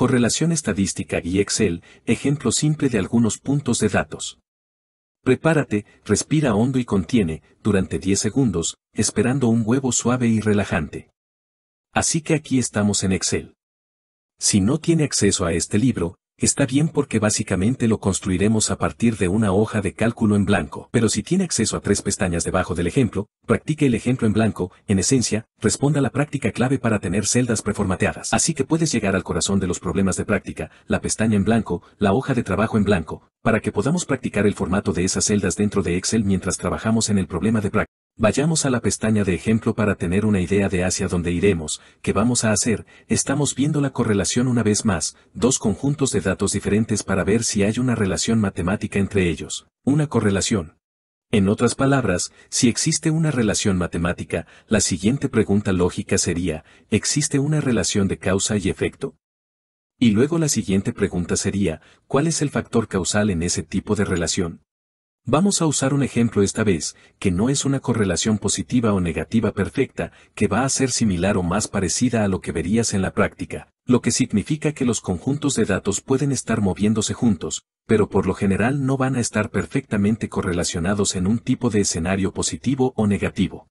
correlación estadística y Excel, ejemplo simple de algunos puntos de datos. Prepárate, respira hondo y contiene, durante 10 segundos, esperando un huevo suave y relajante. Así que aquí estamos en Excel. Si no tiene acceso a este libro, está bien porque básicamente lo construiremos a partir de una hoja de cálculo en blanco. Pero si tiene acceso a tres pestañas debajo del ejemplo, practique el ejemplo en blanco, en esencia, responda la práctica clave para tener celdas preformateadas. Así que puedes llegar al corazón de los problemas de práctica, la pestaña en blanco, la hoja de trabajo en blanco, para que podamos practicar el formato de esas celdas dentro de Excel mientras trabajamos en el problema de práctica. Vayamos a la pestaña de ejemplo para tener una idea de hacia dónde iremos, qué vamos a hacer, estamos viendo la correlación una vez más, dos conjuntos de datos diferentes para ver si hay una relación matemática entre ellos, una correlación. En otras palabras, si existe una relación matemática, la siguiente pregunta lógica sería, ¿existe una relación de causa y efecto? Y luego la siguiente pregunta sería, ¿cuál es el factor causal en ese tipo de relación? Vamos a usar un ejemplo esta vez, que no es una correlación positiva o negativa perfecta, que va a ser similar o más parecida a lo que verías en la práctica, lo que significa que los conjuntos de datos pueden estar moviéndose juntos, pero por lo general no van a estar perfectamente correlacionados en un tipo de escenario positivo o negativo.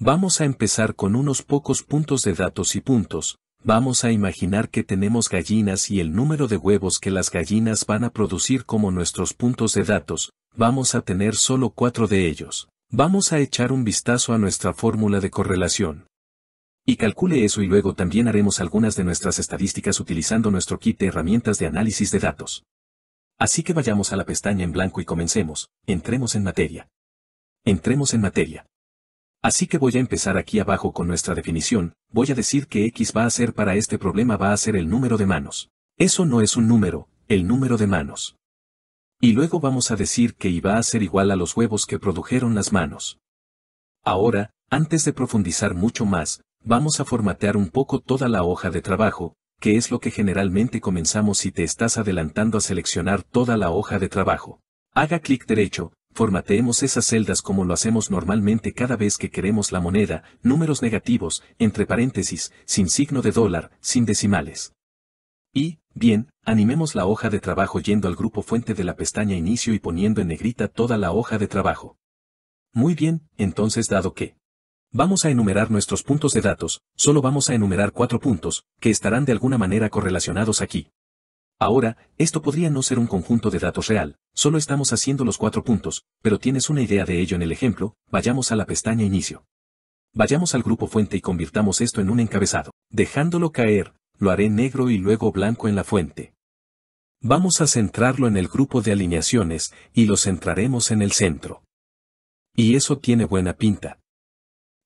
Vamos a empezar con unos pocos puntos de datos y puntos, vamos a imaginar que tenemos gallinas y el número de huevos que las gallinas van a producir como nuestros puntos de datos, Vamos a tener solo cuatro de ellos. Vamos a echar un vistazo a nuestra fórmula de correlación. Y calcule eso y luego también haremos algunas de nuestras estadísticas utilizando nuestro kit de herramientas de análisis de datos. Así que vayamos a la pestaña en blanco y comencemos, entremos en materia. Entremos en materia. Así que voy a empezar aquí abajo con nuestra definición, voy a decir que x va a ser para este problema va a ser el número de manos. Eso no es un número, el número de manos. Y luego vamos a decir que iba a ser igual a los huevos que produjeron las manos. Ahora, antes de profundizar mucho más, vamos a formatear un poco toda la hoja de trabajo, que es lo que generalmente comenzamos si te estás adelantando a seleccionar toda la hoja de trabajo. Haga clic derecho, formateemos esas celdas como lo hacemos normalmente cada vez que queremos la moneda, números negativos, entre paréntesis, sin signo de dólar, sin decimales. Y, bien, animemos la hoja de trabajo yendo al grupo fuente de la pestaña Inicio y poniendo en negrita toda la hoja de trabajo. Muy bien, entonces dado que vamos a enumerar nuestros puntos de datos, solo vamos a enumerar cuatro puntos, que estarán de alguna manera correlacionados aquí. Ahora, esto podría no ser un conjunto de datos real, solo estamos haciendo los cuatro puntos, pero tienes una idea de ello en el ejemplo, vayamos a la pestaña Inicio. Vayamos al grupo fuente y convirtamos esto en un encabezado, dejándolo caer, lo haré negro y luego blanco en la fuente. Vamos a centrarlo en el grupo de alineaciones y lo centraremos en el centro. Y eso tiene buena pinta.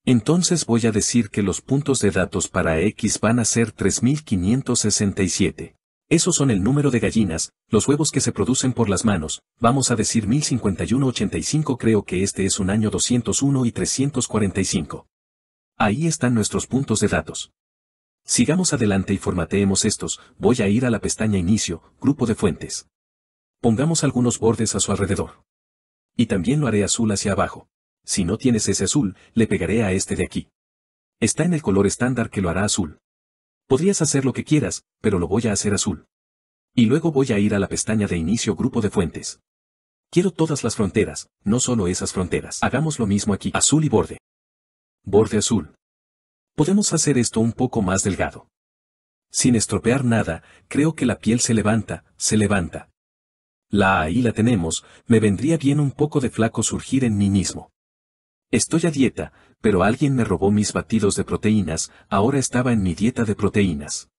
Entonces voy a decir que los puntos de datos para X van a ser 3567. Esos son el número de gallinas, los huevos que se producen por las manos, vamos a decir 1,051,85. creo que este es un año 201 y 345. Ahí están nuestros puntos de datos. Sigamos adelante y formateemos estos, voy a ir a la pestaña Inicio, Grupo de Fuentes. Pongamos algunos bordes a su alrededor. Y también lo haré azul hacia abajo. Si no tienes ese azul, le pegaré a este de aquí. Está en el color estándar que lo hará azul. Podrías hacer lo que quieras, pero lo voy a hacer azul. Y luego voy a ir a la pestaña de inicio grupo de fuentes. Quiero todas las fronteras, no solo esas fronteras. Hagamos lo mismo aquí. Azul y borde. Borde azul. Podemos hacer esto un poco más delgado. Sin estropear nada, creo que la piel se levanta, se levanta. La ahí la tenemos, me vendría bien un poco de flaco surgir en mí mismo. Estoy a dieta, pero alguien me robó mis batidos de proteínas, ahora estaba en mi dieta de proteínas.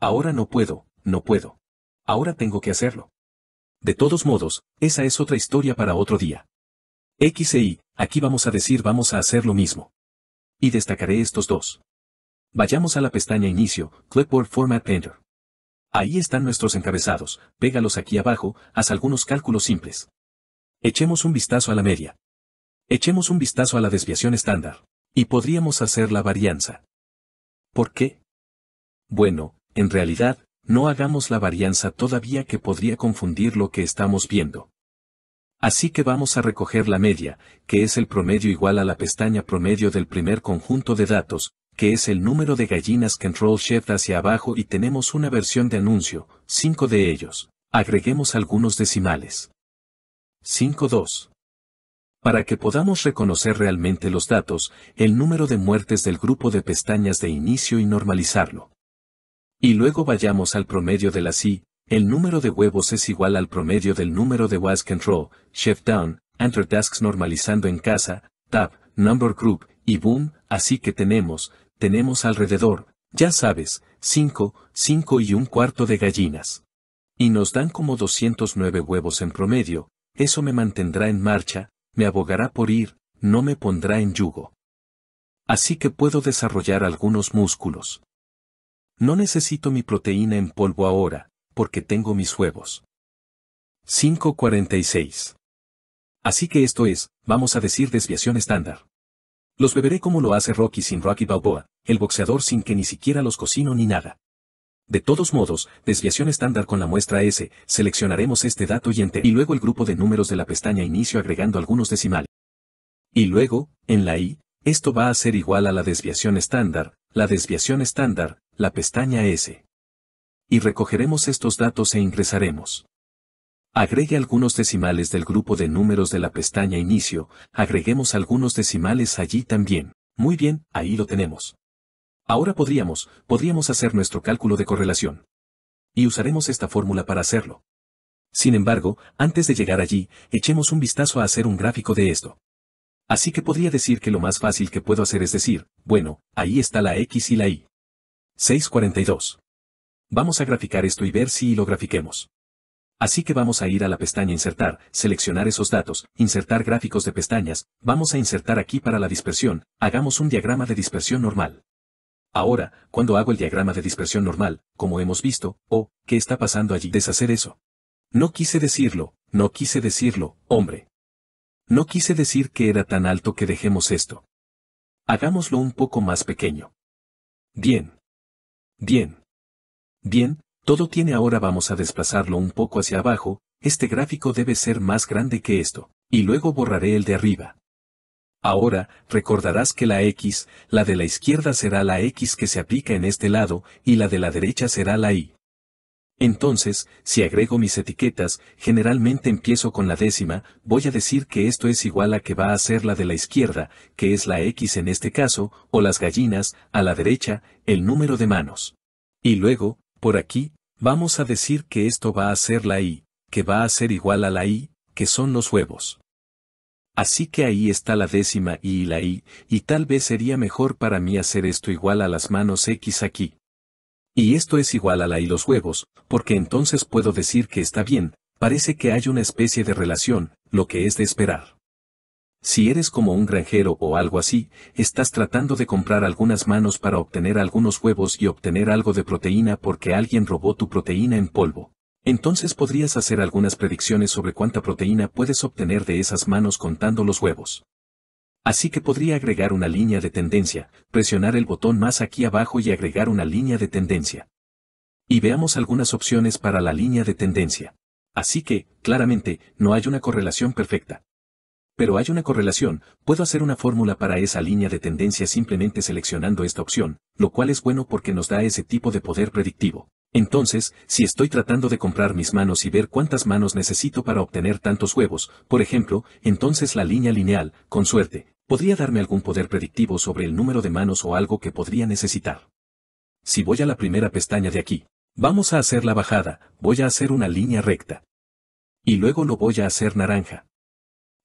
Ahora no puedo, no puedo. Ahora tengo que hacerlo. De todos modos, esa es otra historia para otro día. X e Y, aquí vamos a decir vamos a hacer lo mismo y destacaré estos dos. Vayamos a la pestaña Inicio, Clipboard Format Painter. Ahí están nuestros encabezados, pégalos aquí abajo, haz algunos cálculos simples. Echemos un vistazo a la media. Echemos un vistazo a la desviación estándar. Y podríamos hacer la varianza. ¿Por qué? Bueno, en realidad, no hagamos la varianza todavía que podría confundir lo que estamos viendo. Así que vamos a recoger la media, que es el promedio igual a la pestaña promedio del primer conjunto de datos, que es el número de gallinas Control Shift hacia abajo y tenemos una versión de anuncio, 5 de ellos. Agreguemos algunos decimales. 5.2. Para que podamos reconocer realmente los datos, el número de muertes del grupo de pestañas de inicio y normalizarlo. Y luego vayamos al promedio de la I, el número de huevos es igual al promedio del número de was control, chef down, enter tasks normalizando en casa, tab, number group, y boom, así que tenemos, tenemos alrededor, ya sabes, 5, 5 y un cuarto de gallinas. Y nos dan como 209 huevos en promedio, eso me mantendrá en marcha, me abogará por ir, no me pondrá en yugo. Así que puedo desarrollar algunos músculos. No necesito mi proteína en polvo ahora, porque tengo mis huevos. 5.46. Así que esto es, vamos a decir desviación estándar. Los beberé como lo hace Rocky sin Rocky Balboa, el boxeador sin que ni siquiera los cocino ni nada. De todos modos, desviación estándar con la muestra S, seleccionaremos este dato y enter y luego el grupo de números de la pestaña inicio agregando algunos decimales. Y luego, en la I, esto va a ser igual a la desviación estándar, la desviación estándar, la pestaña S y recogeremos estos datos e ingresaremos. Agregue algunos decimales del grupo de números de la pestaña Inicio, agreguemos algunos decimales allí también. Muy bien, ahí lo tenemos. Ahora podríamos, podríamos hacer nuestro cálculo de correlación. Y usaremos esta fórmula para hacerlo. Sin embargo, antes de llegar allí, echemos un vistazo a hacer un gráfico de esto. Así que podría decir que lo más fácil que puedo hacer es decir, bueno, ahí está la X y la Y. 642. Vamos a graficar esto y ver si lo grafiquemos. Así que vamos a ir a la pestaña Insertar, seleccionar esos datos, insertar gráficos de pestañas, vamos a insertar aquí para la dispersión, hagamos un diagrama de dispersión normal. Ahora, cuando hago el diagrama de dispersión normal, como hemos visto, oh, ¿qué está pasando allí? Deshacer eso. No quise decirlo, no quise decirlo, hombre. No quise decir que era tan alto que dejemos esto. Hagámoslo un poco más pequeño. Bien. Bien. Bien, todo tiene ahora vamos a desplazarlo un poco hacia abajo, este gráfico debe ser más grande que esto, y luego borraré el de arriba. Ahora, recordarás que la X, la de la izquierda será la X que se aplica en este lado, y la de la derecha será la Y. Entonces, si agrego mis etiquetas, generalmente empiezo con la décima, voy a decir que esto es igual a que va a ser la de la izquierda, que es la X en este caso, o las gallinas, a la derecha, el número de manos. Y luego, por aquí, vamos a decir que esto va a ser la i, que va a ser igual a la i, que son los huevos. Así que ahí está la décima i y la i, y tal vez sería mejor para mí hacer esto igual a las manos x aquí. Y esto es igual a la i los huevos, porque entonces puedo decir que está bien, parece que hay una especie de relación, lo que es de esperar. Si eres como un granjero o algo así, estás tratando de comprar algunas manos para obtener algunos huevos y obtener algo de proteína porque alguien robó tu proteína en polvo. Entonces podrías hacer algunas predicciones sobre cuánta proteína puedes obtener de esas manos contando los huevos. Así que podría agregar una línea de tendencia, presionar el botón más aquí abajo y agregar una línea de tendencia. Y veamos algunas opciones para la línea de tendencia. Así que, claramente, no hay una correlación perfecta pero hay una correlación, puedo hacer una fórmula para esa línea de tendencia simplemente seleccionando esta opción, lo cual es bueno porque nos da ese tipo de poder predictivo. Entonces, si estoy tratando de comprar mis manos y ver cuántas manos necesito para obtener tantos huevos, por ejemplo, entonces la línea lineal, con suerte, podría darme algún poder predictivo sobre el número de manos o algo que podría necesitar. Si voy a la primera pestaña de aquí, vamos a hacer la bajada, voy a hacer una línea recta. Y luego lo voy a hacer naranja.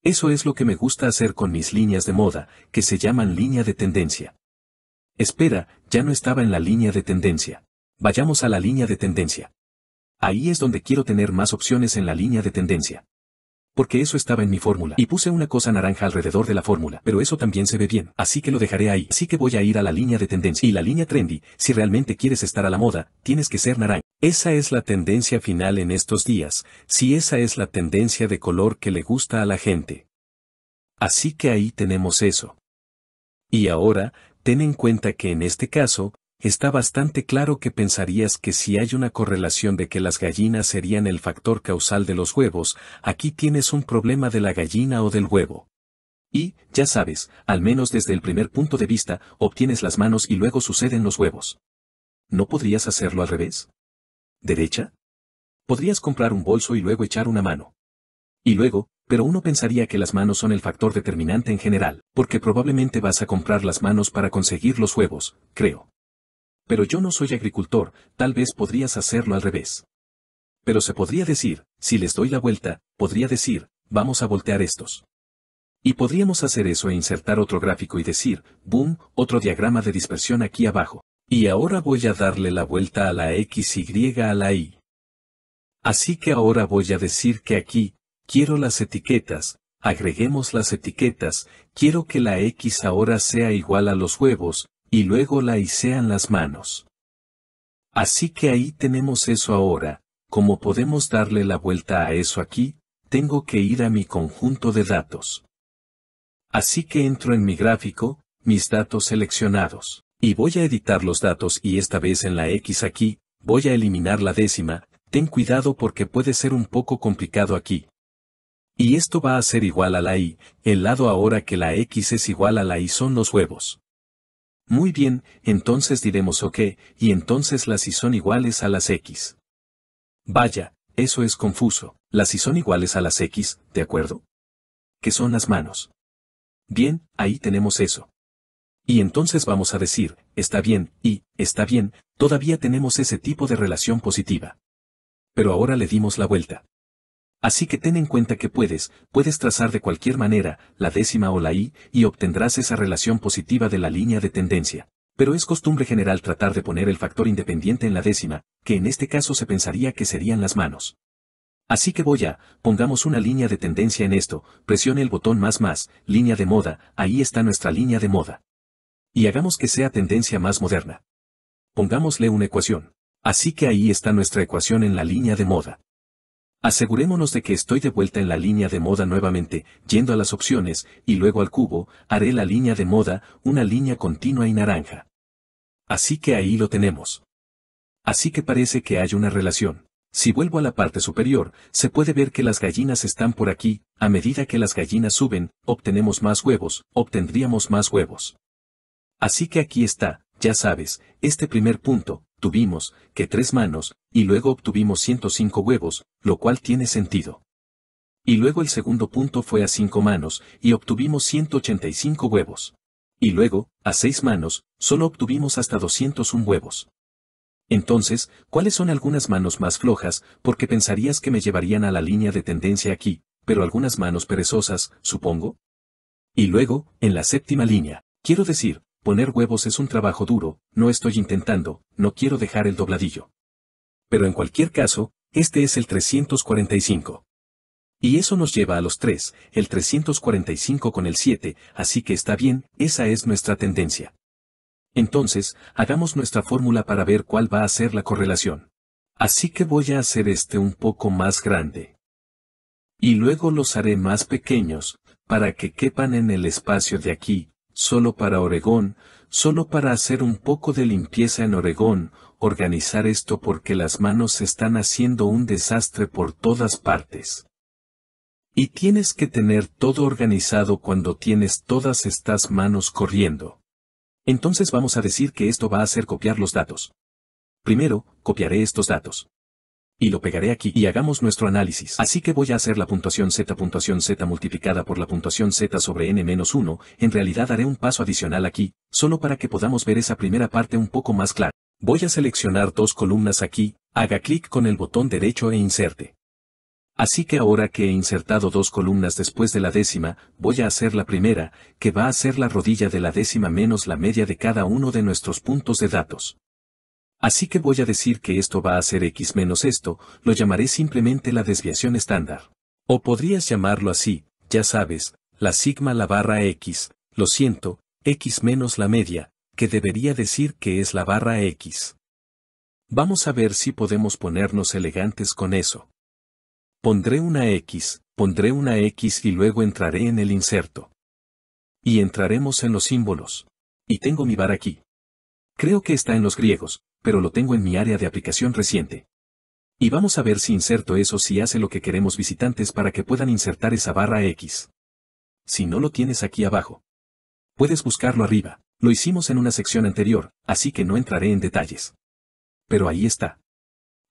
Eso es lo que me gusta hacer con mis líneas de moda, que se llaman línea de tendencia. Espera, ya no estaba en la línea de tendencia. Vayamos a la línea de tendencia. Ahí es donde quiero tener más opciones en la línea de tendencia porque eso estaba en mi fórmula. Y puse una cosa naranja alrededor de la fórmula, pero eso también se ve bien, así que lo dejaré ahí. Así que voy a ir a la línea de tendencia. Y la línea trendy, si realmente quieres estar a la moda, tienes que ser naranja. Esa es la tendencia final en estos días, si esa es la tendencia de color que le gusta a la gente. Así que ahí tenemos eso. Y ahora, ten en cuenta que en este caso, está bastante claro que pensarías que si hay una correlación de que las gallinas serían el factor causal de los huevos, aquí tienes un problema de la gallina o del huevo. Y, ya sabes, al menos desde el primer punto de vista, obtienes las manos y luego suceden los huevos. ¿No podrías hacerlo al revés? ¿Derecha? Podrías comprar un bolso y luego echar una mano. Y luego, pero uno pensaría que las manos son el factor determinante en general, porque probablemente vas a comprar las manos para conseguir los huevos, creo. Pero yo no soy agricultor, tal vez podrías hacerlo al revés. Pero se podría decir, si les doy la vuelta, podría decir, vamos a voltear estos. Y podríamos hacer eso e insertar otro gráfico y decir, boom, otro diagrama de dispersión aquí abajo. Y ahora voy a darle la vuelta a la X, Y a la Y. Así que ahora voy a decir que aquí, quiero las etiquetas, agreguemos las etiquetas, quiero que la X ahora sea igual a los huevos, y luego la en las manos. Así que ahí tenemos eso ahora, como podemos darle la vuelta a eso aquí, tengo que ir a mi conjunto de datos. Así que entro en mi gráfico, mis datos seleccionados, y voy a editar los datos y esta vez en la X aquí, voy a eliminar la décima, ten cuidado porque puede ser un poco complicado aquí. Y esto va a ser igual a la Y, el lado ahora que la X es igual a la Y son los huevos. Muy bien, entonces diremos ok, y entonces las y son iguales a las x. Vaya, eso es confuso, las y son iguales a las x, ¿de acuerdo? ¿Qué son las manos. Bien, ahí tenemos eso. Y entonces vamos a decir, está bien, y, está bien, todavía tenemos ese tipo de relación positiva. Pero ahora le dimos la vuelta. Así que ten en cuenta que puedes, puedes trazar de cualquier manera, la décima o la i, y obtendrás esa relación positiva de la línea de tendencia. Pero es costumbre general tratar de poner el factor independiente en la décima, que en este caso se pensaría que serían las manos. Así que voy a, pongamos una línea de tendencia en esto, presione el botón más más, línea de moda, ahí está nuestra línea de moda. Y hagamos que sea tendencia más moderna. Pongámosle una ecuación. Así que ahí está nuestra ecuación en la línea de moda. Asegurémonos de que estoy de vuelta en la línea de moda nuevamente, yendo a las opciones, y luego al cubo, haré la línea de moda, una línea continua y naranja. Así que ahí lo tenemos. Así que parece que hay una relación. Si vuelvo a la parte superior, se puede ver que las gallinas están por aquí, a medida que las gallinas suben, obtenemos más huevos, obtendríamos más huevos. Así que aquí está, ya sabes, este primer punto, tuvimos, que tres manos, y luego obtuvimos 105 huevos, lo cual tiene sentido. Y luego el segundo punto fue a cinco manos, y obtuvimos 185 huevos. Y luego, a seis manos, solo obtuvimos hasta 201 huevos. Entonces, ¿cuáles son algunas manos más flojas? Porque pensarías que me llevarían a la línea de tendencia aquí, pero algunas manos perezosas, supongo. Y luego, en la séptima línea, quiero decir, poner huevos es un trabajo duro, no estoy intentando, no quiero dejar el dobladillo. Pero en cualquier caso, este es el 345. Y eso nos lleva a los 3, el 345 con el 7, así que está bien, esa es nuestra tendencia. Entonces, hagamos nuestra fórmula para ver cuál va a ser la correlación. Así que voy a hacer este un poco más grande. Y luego los haré más pequeños, para que quepan en el espacio de aquí, solo para Oregón, solo para hacer un poco de limpieza en Oregón, organizar esto porque las manos están haciendo un desastre por todas partes. Y tienes que tener todo organizado cuando tienes todas estas manos corriendo. Entonces vamos a decir que esto va a hacer copiar los datos. Primero, copiaré estos datos. Y lo pegaré aquí y hagamos nuestro análisis. Así que voy a hacer la puntuación z puntuación z multiplicada por la puntuación z sobre n-1, en realidad haré un paso adicional aquí, solo para que podamos ver esa primera parte un poco más clara. Voy a seleccionar dos columnas aquí, haga clic con el botón derecho e inserte. Así que ahora que he insertado dos columnas después de la décima, voy a hacer la primera, que va a ser la rodilla de la décima menos la media de cada uno de nuestros puntos de datos. Así que voy a decir que esto va a ser x menos esto, lo llamaré simplemente la desviación estándar. O podrías llamarlo así, ya sabes, la sigma la barra x, lo siento, x menos la media, que debería decir que es la barra x. Vamos a ver si podemos ponernos elegantes con eso. Pondré una x, pondré una x y luego entraré en el inserto. Y entraremos en los símbolos. Y tengo mi bar aquí. Creo que está en los griegos, pero lo tengo en mi área de aplicación reciente. Y vamos a ver si inserto eso si hace lo que queremos visitantes para que puedan insertar esa barra X. Si no lo tienes aquí abajo. Puedes buscarlo arriba, lo hicimos en una sección anterior, así que no entraré en detalles. Pero ahí está.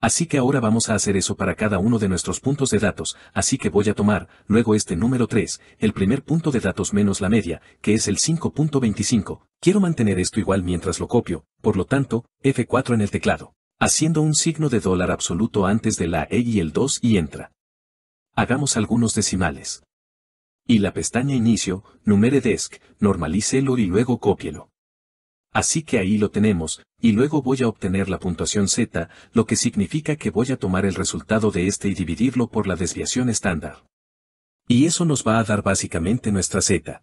Así que ahora vamos a hacer eso para cada uno de nuestros puntos de datos, así que voy a tomar, luego este número 3, el primer punto de datos menos la media, que es el 5.25, quiero mantener esto igual mientras lo copio, por lo tanto, F4 en el teclado, haciendo un signo de dólar absoluto antes de la E y el 2 y entra. Hagamos algunos decimales. Y la pestaña Inicio, Numere Desk, normalícelo y luego cópielo. Así que ahí lo tenemos, y luego voy a obtener la puntuación Z, lo que significa que voy a tomar el resultado de este y dividirlo por la desviación estándar. Y eso nos va a dar básicamente nuestra Z.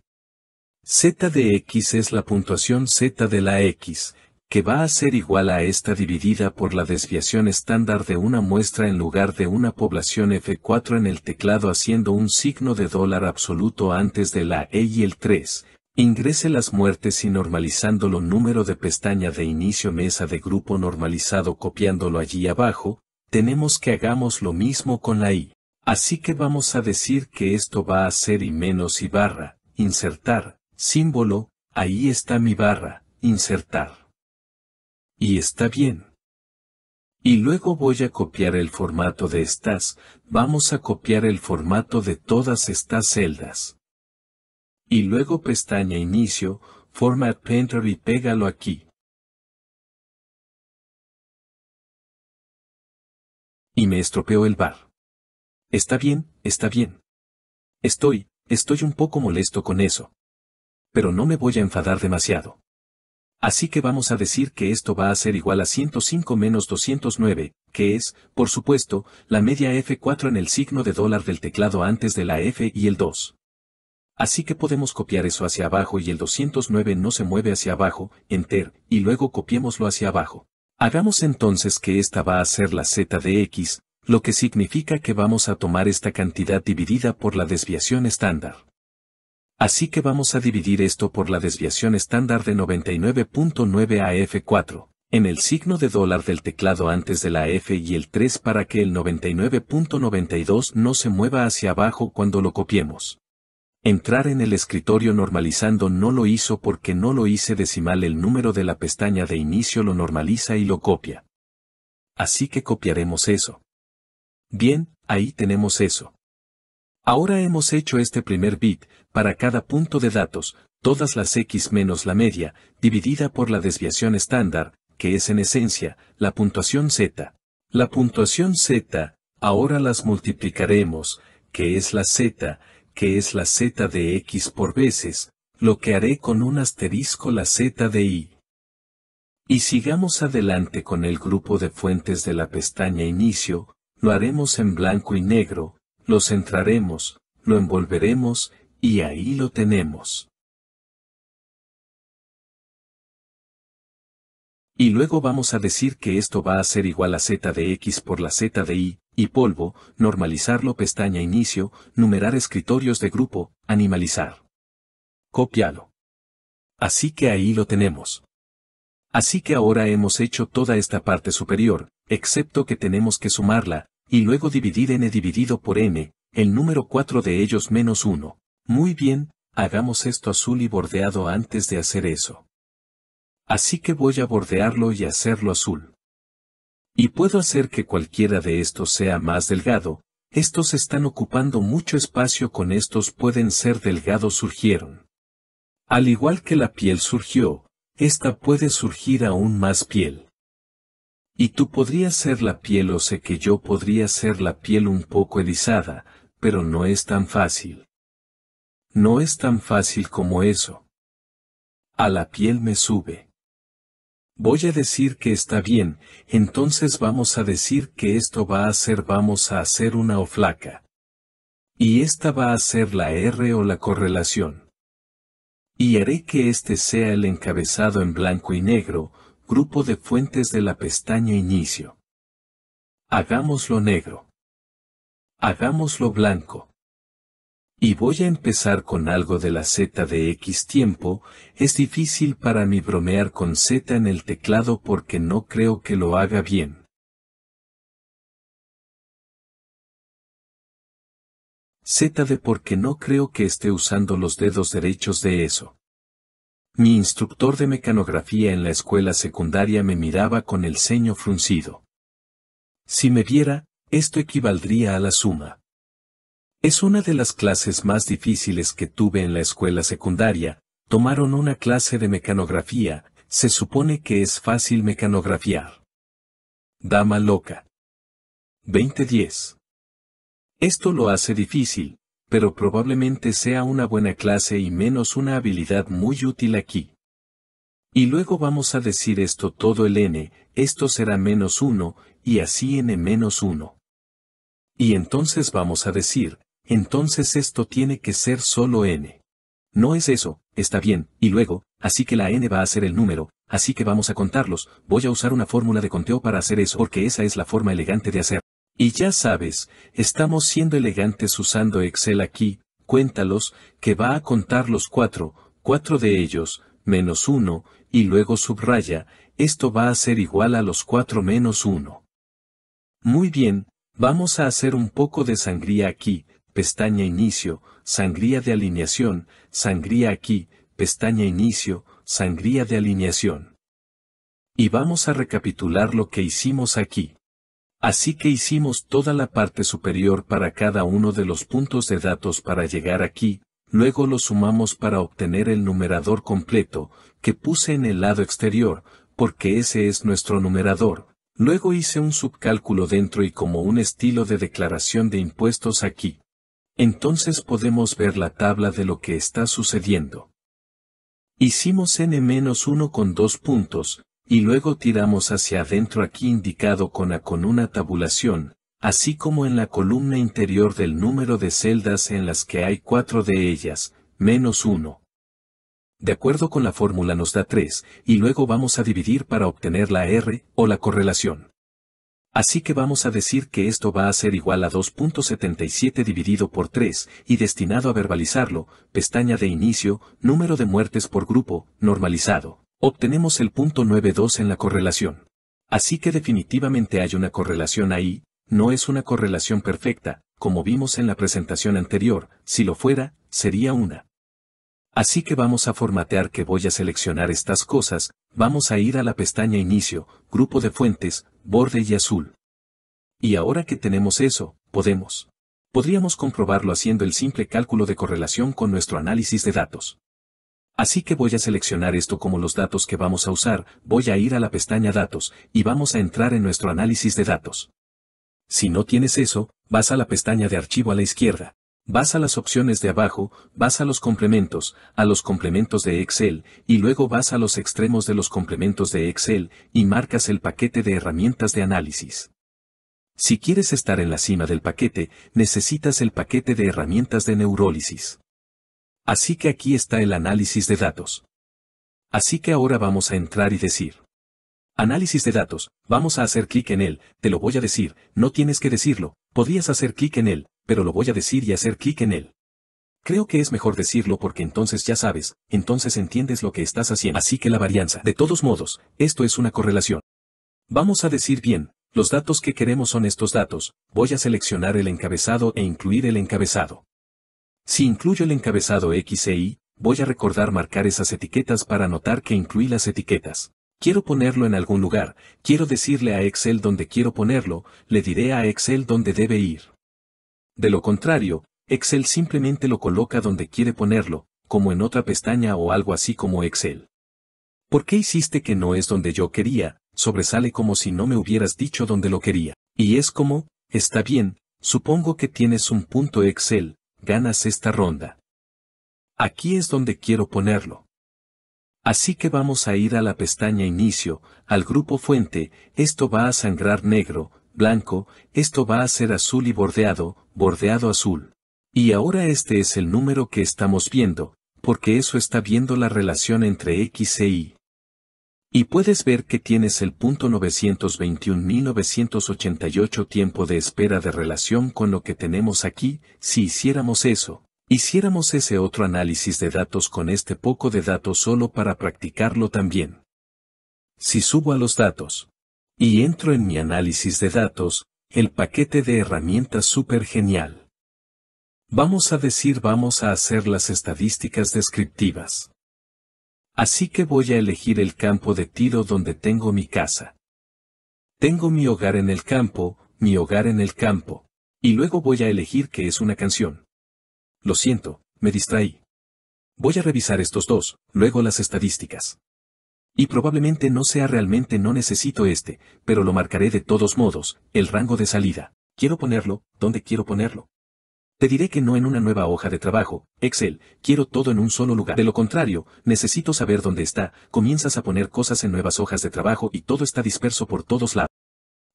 Z de X es la puntuación Z de la X, que va a ser igual a esta dividida por la desviación estándar de una muestra en lugar de una población F4 en el teclado haciendo un signo de dólar absoluto antes de la E y el 3. Ingrese las muertes y normalizándolo número de pestaña de inicio mesa de grupo normalizado copiándolo allí abajo, tenemos que hagamos lo mismo con la I. Así que vamos a decir que esto va a ser y menos y barra, insertar, símbolo, ahí está mi barra, insertar y está bien. Y luego voy a copiar el formato de estas, vamos a copiar el formato de todas estas celdas. Y luego pestaña Inicio, Format Painter y pégalo aquí. Y me estropeó el bar. Está bien, está bien. Estoy, estoy un poco molesto con eso. Pero no me voy a enfadar demasiado. Así que vamos a decir que esto va a ser igual a 105 menos 209, que es, por supuesto, la media F4 en el signo de dólar del teclado antes de la F y el 2. Así que podemos copiar eso hacia abajo y el 209 no se mueve hacia abajo, enter, y luego copiémoslo hacia abajo. Hagamos entonces que esta va a ser la z de x, lo que significa que vamos a tomar esta cantidad dividida por la desviación estándar. Así que vamos a dividir esto por la desviación estándar de 99.9 a F4, en el signo de dólar del teclado antes de la F y el 3 para que el 99.92 no se mueva hacia abajo cuando lo copiemos. Entrar en el escritorio normalizando no lo hizo porque no lo hice decimal el número de la pestaña de inicio lo normaliza y lo copia. Así que copiaremos eso. Bien, ahí tenemos eso. Ahora hemos hecho este primer bit, para cada punto de datos, todas las x menos la media, dividida por la desviación estándar, que es en esencia, la puntuación z. La puntuación z, ahora las multiplicaremos, que es la z, que es la z de x por veces, lo que haré con un asterisco la z de y. Y sigamos adelante con el grupo de fuentes de la pestaña Inicio, lo haremos en blanco y negro, lo centraremos, lo envolveremos, y ahí lo tenemos. Y luego vamos a decir que esto va a ser igual a z de x por la z de y, y polvo, normalizarlo pestaña inicio, numerar escritorios de grupo, animalizar. Copialo. Así que ahí lo tenemos. Así que ahora hemos hecho toda esta parte superior, excepto que tenemos que sumarla, y luego dividir n dividido por n, el número 4 de ellos menos 1. Muy bien, hagamos esto azul y bordeado antes de hacer eso. Así que voy a bordearlo y hacerlo azul. Y puedo hacer que cualquiera de estos sea más delgado, estos están ocupando mucho espacio con estos pueden ser delgados surgieron. Al igual que la piel surgió, esta puede surgir aún más piel. Y tú podrías ser la piel o sé que yo podría ser la piel un poco erizada, pero no es tan fácil. No es tan fácil como eso. A la piel me sube. Voy a decir que está bien, entonces vamos a decir que esto va a ser vamos a hacer una O flaca. Y esta va a ser la R o la correlación. Y haré que este sea el encabezado en blanco y negro, grupo de fuentes de la pestaña Inicio. Hagámoslo negro. Hagámoslo blanco y voy a empezar con algo de la Z de X tiempo, es difícil para mí bromear con Z en el teclado porque no creo que lo haga bien. Z de porque no creo que esté usando los dedos derechos de eso. Mi instructor de mecanografía en la escuela secundaria me miraba con el ceño fruncido. Si me viera, esto equivaldría a la suma. Es una de las clases más difíciles que tuve en la escuela secundaria, tomaron una clase de mecanografía, se supone que es fácil mecanografiar. Dama loca. 2010. Esto lo hace difícil, pero probablemente sea una buena clase y menos una habilidad muy útil aquí. Y luego vamos a decir esto todo el n, esto será menos 1, y así n menos 1. Y entonces vamos a decir, entonces esto tiene que ser solo n. No es eso, está bien, y luego, así que la n va a ser el número, así que vamos a contarlos, voy a usar una fórmula de conteo para hacer eso porque esa es la forma elegante de hacer. Y ya sabes, estamos siendo elegantes usando Excel aquí, cuéntalos, que va a contar los cuatro, cuatro de ellos, menos uno, y luego subraya, esto va a ser igual a los cuatro menos uno. Muy bien, vamos a hacer un poco de sangría aquí, pestaña inicio, sangría de alineación, sangría aquí, pestaña inicio, sangría de alineación. Y vamos a recapitular lo que hicimos aquí. Así que hicimos toda la parte superior para cada uno de los puntos de datos para llegar aquí, luego lo sumamos para obtener el numerador completo, que puse en el lado exterior, porque ese es nuestro numerador. Luego hice un subcálculo dentro y como un estilo de declaración de impuestos aquí. Entonces podemos ver la tabla de lo que está sucediendo. Hicimos n-1 con dos puntos, y luego tiramos hacia adentro aquí indicado con A con una tabulación, así como en la columna interior del número de celdas en las que hay cuatro de ellas, menos 1. De acuerdo con la fórmula nos da 3, y luego vamos a dividir para obtener la R, o la correlación. Así que vamos a decir que esto va a ser igual a 2.77 dividido por 3, y destinado a verbalizarlo, pestaña de inicio, número de muertes por grupo, normalizado. Obtenemos el punto 92 en la correlación. Así que definitivamente hay una correlación ahí, no es una correlación perfecta, como vimos en la presentación anterior, si lo fuera, sería una. Así que vamos a formatear que voy a seleccionar estas cosas, vamos a ir a la pestaña Inicio, Grupo de Fuentes, borde y azul. Y ahora que tenemos eso, podemos. Podríamos comprobarlo haciendo el simple cálculo de correlación con nuestro análisis de datos. Así que voy a seleccionar esto como los datos que vamos a usar, voy a ir a la pestaña Datos, y vamos a entrar en nuestro análisis de datos. Si no tienes eso, vas a la pestaña de archivo a la izquierda, vas a las opciones de abajo, vas a los complementos, a los complementos de Excel, y luego vas a los extremos de los complementos de Excel, y marcas el paquete de herramientas de análisis. Si quieres estar en la cima del paquete, necesitas el paquete de herramientas de neurólisis. Así que aquí está el análisis de datos. Así que ahora vamos a entrar y decir. Análisis de datos, vamos a hacer clic en él, te lo voy a decir, no tienes que decirlo, podrías hacer clic en él, pero lo voy a decir y hacer clic en él. Creo que es mejor decirlo porque entonces ya sabes, entonces entiendes lo que estás haciendo. Así que la varianza. De todos modos, esto es una correlación. Vamos a decir bien, los datos que queremos son estos datos, voy a seleccionar el encabezado e incluir el encabezado. Si incluyo el encabezado X e Y, voy a recordar marcar esas etiquetas para notar que incluí las etiquetas. Quiero ponerlo en algún lugar, quiero decirle a Excel dónde quiero ponerlo, le diré a Excel dónde debe ir. De lo contrario, Excel simplemente lo coloca donde quiere ponerlo, como en otra pestaña o algo así como Excel. ¿Por qué hiciste que no es donde yo quería? Sobresale como si no me hubieras dicho donde lo quería. Y es como, está bien, supongo que tienes un punto Excel, ganas esta ronda. Aquí es donde quiero ponerlo. Así que vamos a ir a la pestaña Inicio, al grupo Fuente, esto va a sangrar negro, blanco, esto va a ser azul y bordeado, bordeado azul. Y ahora este es el número que estamos viendo, porque eso está viendo la relación entre X e Y. Y puedes ver que tienes el punto 921.988 tiempo de espera de relación con lo que tenemos aquí, si hiciéramos eso, hiciéramos ese otro análisis de datos con este poco de datos solo para practicarlo también. Si subo a los datos, y entro en mi análisis de datos, el paquete de herramientas súper genial. Vamos a decir vamos a hacer las estadísticas descriptivas. Así que voy a elegir el campo de tiro donde tengo mi casa. Tengo mi hogar en el campo, mi hogar en el campo. Y luego voy a elegir que es una canción. Lo siento, me distraí. Voy a revisar estos dos, luego las estadísticas. Y probablemente no sea realmente no necesito este, pero lo marcaré de todos modos, el rango de salida. Quiero ponerlo, ¿dónde quiero ponerlo? Te diré que no en una nueva hoja de trabajo, Excel, quiero todo en un solo lugar. De lo contrario, necesito saber dónde está, comienzas a poner cosas en nuevas hojas de trabajo y todo está disperso por todos lados.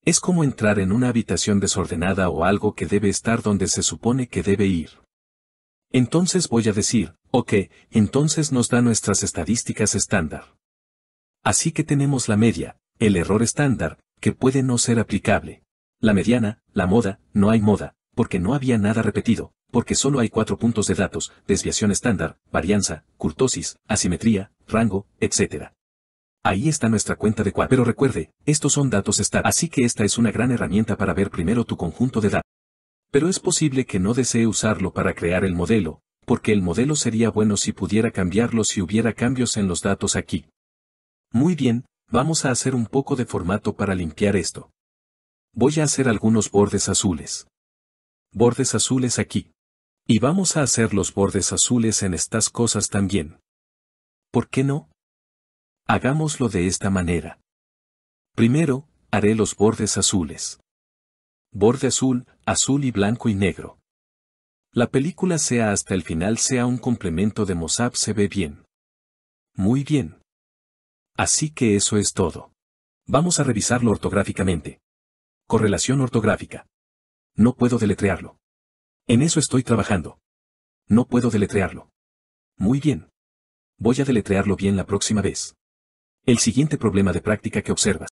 Es como entrar en una habitación desordenada o algo que debe estar donde se supone que debe ir. Entonces voy a decir, ok, entonces nos da nuestras estadísticas estándar. Así que tenemos la media, el error estándar, que puede no ser aplicable. La mediana, la moda, no hay moda, porque no había nada repetido, porque solo hay cuatro puntos de datos, desviación estándar, varianza, curtosis, asimetría, rango, etc. Ahí está nuestra cuenta de cuál. Pero recuerde, estos son datos estándar, así que esta es una gran herramienta para ver primero tu conjunto de datos. Pero es posible que no desee usarlo para crear el modelo, porque el modelo sería bueno si pudiera cambiarlo si hubiera cambios en los datos aquí. Muy bien, vamos a hacer un poco de formato para limpiar esto. Voy a hacer algunos bordes azules. Bordes azules aquí. Y vamos a hacer los bordes azules en estas cosas también. ¿Por qué no? Hagámoslo de esta manera. Primero, haré los bordes azules. Borde azul, azul y blanco y negro. La película sea hasta el final sea un complemento de Mozart se ve bien. Muy bien. Así que eso es todo. Vamos a revisarlo ortográficamente. Correlación ortográfica. No puedo deletrearlo. En eso estoy trabajando. No puedo deletrearlo. Muy bien. Voy a deletrearlo bien la próxima vez. El siguiente problema de práctica que observas.